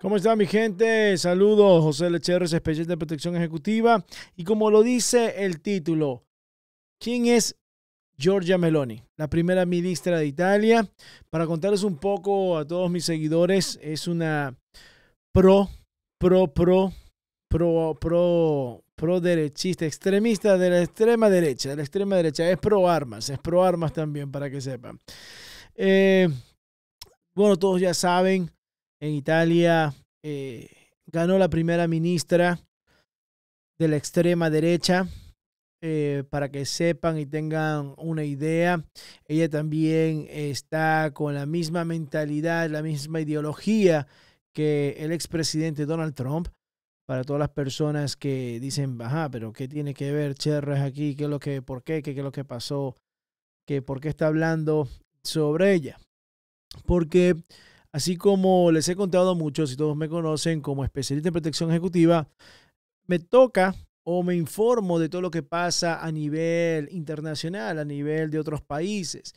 ¿Cómo está mi gente? Saludos, José Lecherres, especial de protección ejecutiva. Y como lo dice el título, ¿quién es Giorgia Meloni, la primera ministra de Italia? Para contarles un poco a todos mis seguidores, es una pro, pro, pro, pro, pro, pro derechista, extremista de la extrema derecha, de la extrema derecha. Es pro armas, es pro armas también, para que sepan. Eh, bueno, todos ya saben en Italia eh, ganó la primera ministra de la extrema derecha. Eh, para que sepan y tengan una idea, ella también está con la misma mentalidad, la misma ideología que el expresidente Donald Trump. Para todas las personas que dicen, ajá, pero ¿qué tiene que ver Cherres aquí? ¿Qué es lo que, por qué? ¿Qué, es lo que pasó? ¿Qué, ¿Por qué está hablando sobre ella? Porque Así como les he contado a muchos y todos me conocen como especialista en protección ejecutiva, me toca o me informo de todo lo que pasa a nivel internacional, a nivel de otros países.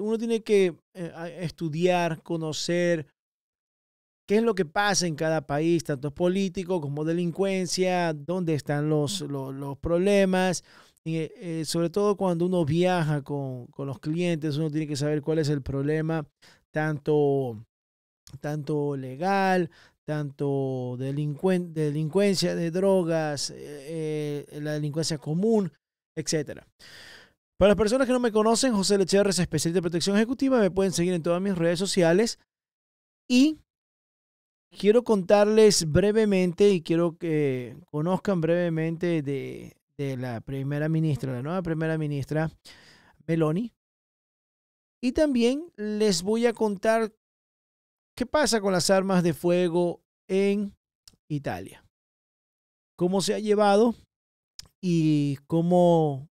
uno tiene que eh, estudiar, conocer qué es lo que pasa en cada país, tanto político como delincuencia, dónde están los, problemas. y eh, sobre todo cuando uno viaja con, con los clientes, uno tiene que saber cuál es el problema tanto, tanto legal, tanto delincuencia de drogas, eh, eh, la delincuencia común, etc. Para las personas que no me conocen, José Lecherre especial especialista de protección ejecutiva. Me pueden seguir en todas mis redes sociales. Y quiero contarles brevemente y quiero que conozcan brevemente de la primera ministra, la nueva primera ministra Meloni, y también les voy a contar qué pasa con las armas de fuego en Italia. Cómo se ha llevado y cómo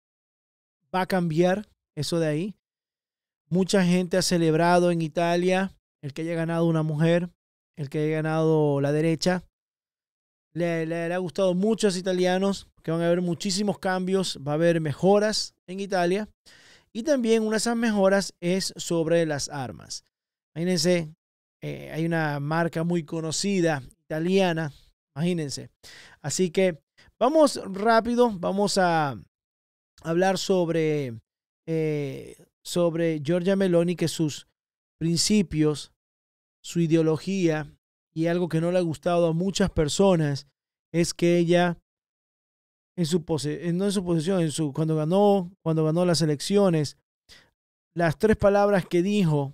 va a cambiar eso de ahí. Mucha gente ha celebrado en Italia el que haya ganado una mujer, el que haya ganado la derecha. Le, ha gustado mucho a los italianos, que van a haber muchísimos cambios, va a haber mejoras en Italia. Y también una de esas mejoras es sobre las armas. Imagínense, eh, hay una marca muy conocida, italiana, imagínense. Así que vamos rápido, vamos a hablar sobre, eh, sobre Giorgia Meloni, que sus principios, su ideología y algo que no le ha gustado a muchas personas es que ella en su pose, no en su posesión, en su, cuando ganó, cuando ganó las elecciones, las tres palabras que dijo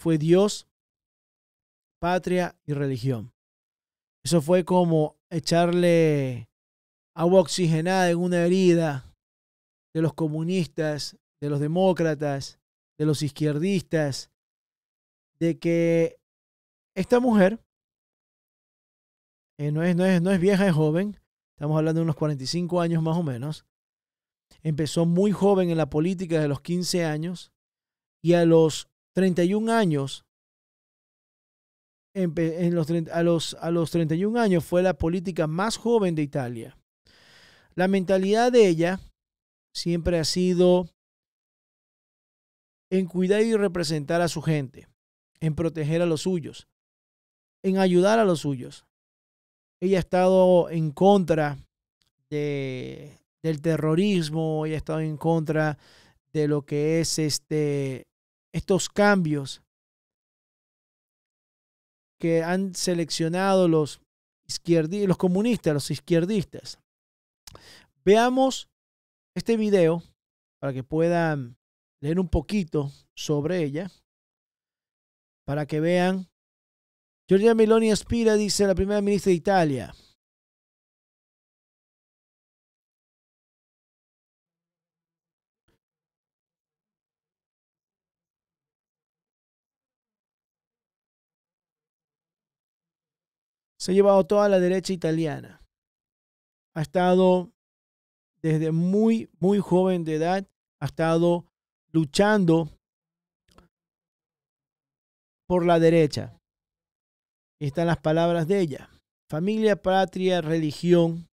fue Dios, patria y religión. Eso fue como echarle agua oxigenada en una herida de los comunistas, de los demócratas, de los izquierdistas, de que esta mujer eh, no, es, no, es, no es vieja, es joven, estamos hablando de unos 45 años más o menos, empezó muy joven en la política de los 15 años y a los 31 años, en los, a, los, a los 31 años fue la política más joven de Italia. La mentalidad de ella siempre ha sido en cuidar y representar a su gente, en proteger a los suyos, en ayudar a los suyos. Ella ha estado en contra de, del terrorismo, ella ha estado en contra de lo que es este, estos cambios que han seleccionado los, los comunistas, los izquierdistas. Veamos este video para que puedan leer un poquito sobre ella, para que vean Giorgia Meloni aspira, dice la primera ministra de Italia. Se ha llevado toda la derecha italiana. Ha estado desde muy, muy joven de edad, ha estado luchando por la derecha están las palabras de ella. Familia, patria, religión,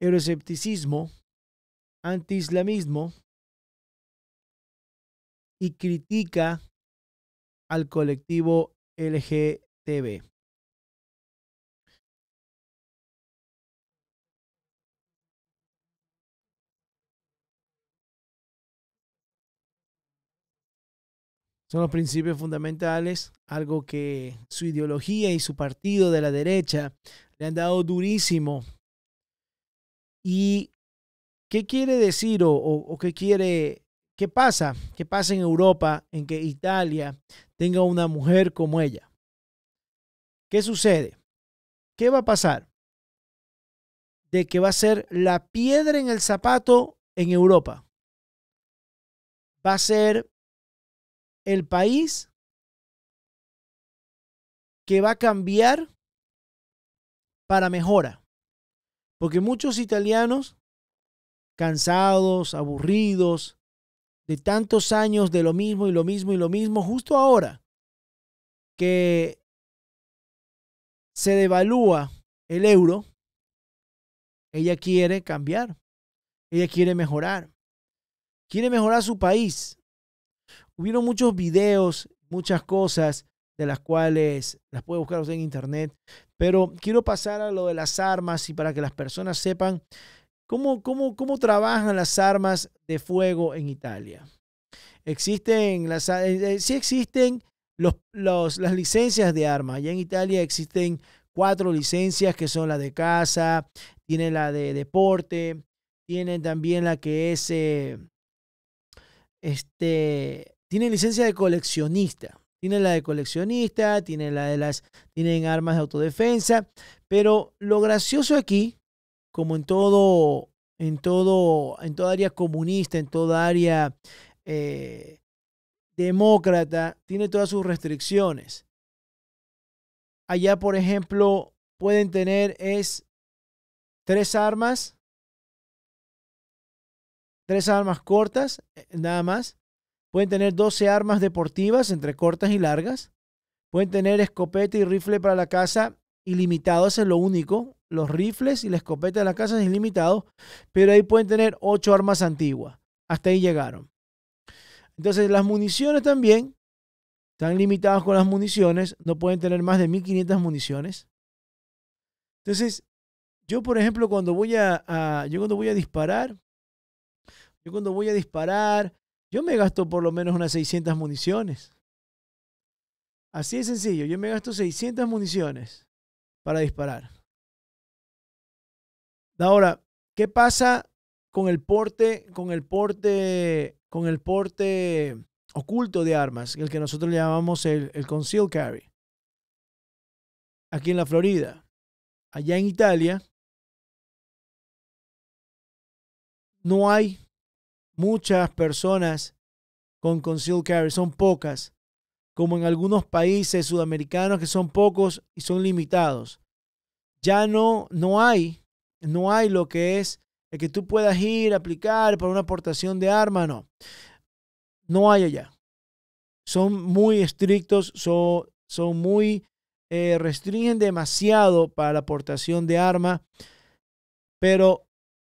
euroescepticismo, antiislamismo y critica al colectivo LGTB. Son los principios fundamentales, algo que su ideología y su partido de la derecha le han dado durísimo. ¿Y qué quiere decir o, qué quiere ¿Qué pasa? ¿Qué pasa en Europa en que Italia tenga una mujer como ella? ¿Qué sucede? ¿Qué va a pasar? De que va a ser la piedra en el zapato en Europa. Va a ser el país que va a cambiar para mejora. Porque muchos italianos, cansados, aburridos, de tantos años de lo mismo y lo mismo y lo mismo, justo ahora que se devalúa el euro, ella quiere cambiar, ella quiere mejorar, quiere mejorar su país, Hubieron muchos videos, muchas cosas de las cuales las puede buscar usted en internet, pero quiero pasar a lo de las armas y para que las personas sepan cómo, cómo, trabajan las armas de fuego en Italia. Existen las, eh, eh, sí existen las licencias de armas. ya en Italia existen cuatro licencias que son la de casa, tiene la de deporte, tienen también la que es eh, este, tiene licencia de coleccionista. tiene la de coleccionista, tiene la de las, tienen armas de autodefensa. Pero lo gracioso aquí, como en todo, en todo, en toda área comunista, en toda área eh, demócrata, tiene todas sus restricciones. Allá, por ejemplo, pueden tener es tres armas, tres armas cortas, eh, nada más, Pueden tener 12 armas deportivas entre cortas y largas. Pueden tener escopeta y rifle para la casa ilimitado, eso es lo único. Los rifles y la escopeta de la casa es ilimitado, pero ahí pueden tener 8 armas antiguas. Hasta ahí llegaron. Entonces las municiones también están limitadas con las municiones, no pueden tener más de 1500 municiones. Entonces, yo por ejemplo cuando voy a, yo cuando voy a disparar, yo cuando voy a disparar yo me gasto por lo menos unas 600 municiones. Así de sencillo, yo me gasto 600 municiones para disparar. Ahora, ¿qué pasa con el porte, con el porte, con el porte oculto de armas, el que nosotros llamamos el, el conceal carry? Aquí en la Florida, allá en Italia, no hay muchas personas con concealed carry, son pocas, como en algunos países sudamericanos que son pocos y son limitados. Ya no, no hay, no hay lo que es el que tú puedas ir, a aplicar para una aportación de arma, no. No hay allá. Son muy estrictos, son, muy, eh, restringen demasiado para la aportación de arma, pero,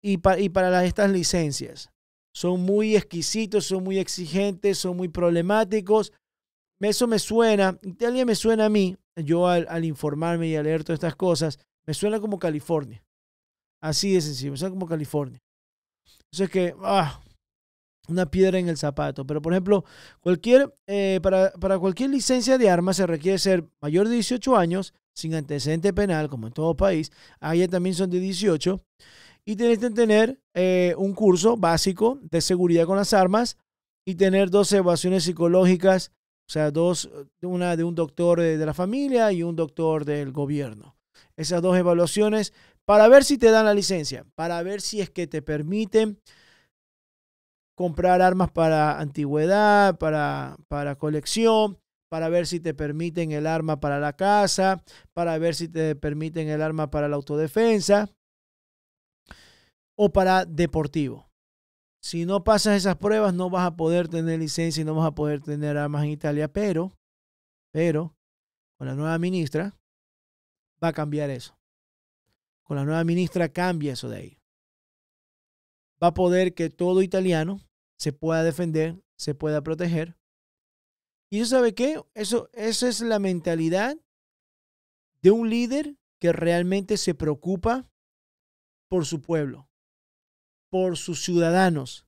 y, y para estas licencias son muy exquisitos, son muy exigentes, son muy problemáticos. Eso me suena, Italia me suena a mí, yo al, informarme y al leer todas estas cosas, me suena como California. Así de sencillo, me suena como California. Eso es que, ah, una piedra en el zapato. Pero, por ejemplo, cualquier, eh, para, para, cualquier licencia de armas se requiere ser mayor de 18 años, sin antecedente penal, como en todo país. Allá ah, también son de 18. Y tienes que tener eh, un curso básico de seguridad con las armas y tener dos evaluaciones psicológicas, o sea, dos, eh, una de un doctor de, la familia y un doctor del gobierno. Esas dos evaluaciones para ver si te dan la licencia, para ver si es que te permiten comprar armas para antigüedad, para, para colección, para ver si te permiten el arma para la casa, para ver si te permiten el arma para la autodefensa o para deportivo. Si no pasas esas pruebas, no vas a poder tener licencia y no vas a poder tener armas en Italia, pero, pero, con la nueva ministra va a cambiar eso. Con la nueva ministra cambia eso de ahí. Va a poder que todo italiano se pueda defender, se pueda proteger. Y eso sabe qué? Eso, esa es la mentalidad de un líder que realmente se preocupa por su pueblo, por sus ciudadanos,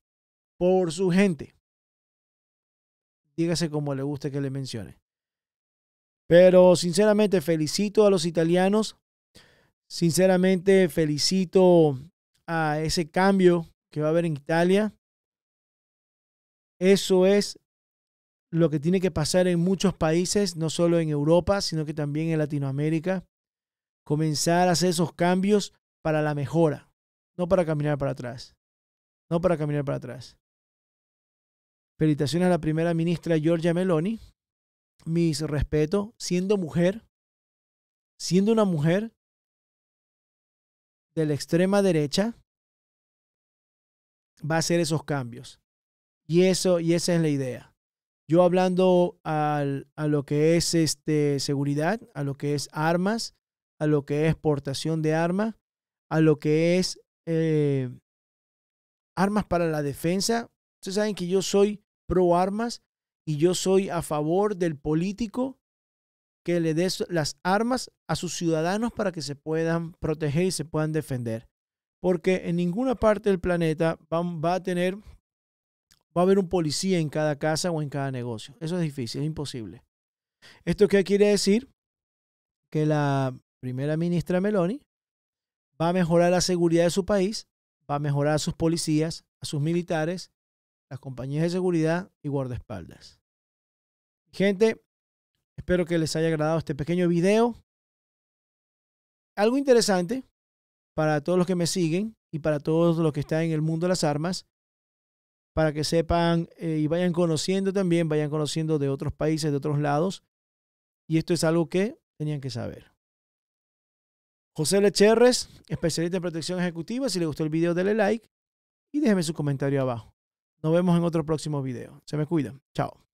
por su gente. Dígase como le guste que le mencione. Pero sinceramente felicito a los italianos, sinceramente felicito a ese cambio que va a haber en Italia. Eso es lo que tiene que pasar en muchos países, no solo en Europa, sino que también en Latinoamérica. Comenzar a hacer esos cambios para la mejora no para caminar para atrás, no para caminar para atrás. Felicitaciones a la primera ministra Giorgia Meloni. Mis respetos, siendo mujer, siendo una mujer de la extrema derecha, va a hacer esos cambios. Y eso, y esa es la idea. Yo hablando a lo que es este, seguridad, a lo que es armas, a lo que es portación de armas, a lo que es eh, armas para la defensa. Ustedes saben que yo soy pro armas y yo soy a favor del político que le dé las armas a sus ciudadanos para que se puedan proteger y se puedan defender. Porque en ninguna parte del planeta va, a tener, va a haber un policía en cada casa o en cada negocio. Eso es difícil, es imposible. ¿Esto qué quiere decir? Que la primera ministra Meloni va a mejorar la seguridad de su país, va a mejorar a sus policías, a sus militares, las compañías de seguridad y guardaespaldas. Gente, espero que les haya agradado este pequeño video. Algo interesante para todos los que me siguen y para todos los que están en el mundo de las armas, para que sepan eh, y vayan conociendo también, vayan conociendo de otros países, de otros lados. Y esto es algo que tenían que saber. José Lecherres, especialista en protección ejecutiva. Si le gustó el video, dele like y déjeme su comentario abajo. Nos vemos en otro próximo video. Se me cuida. Chao.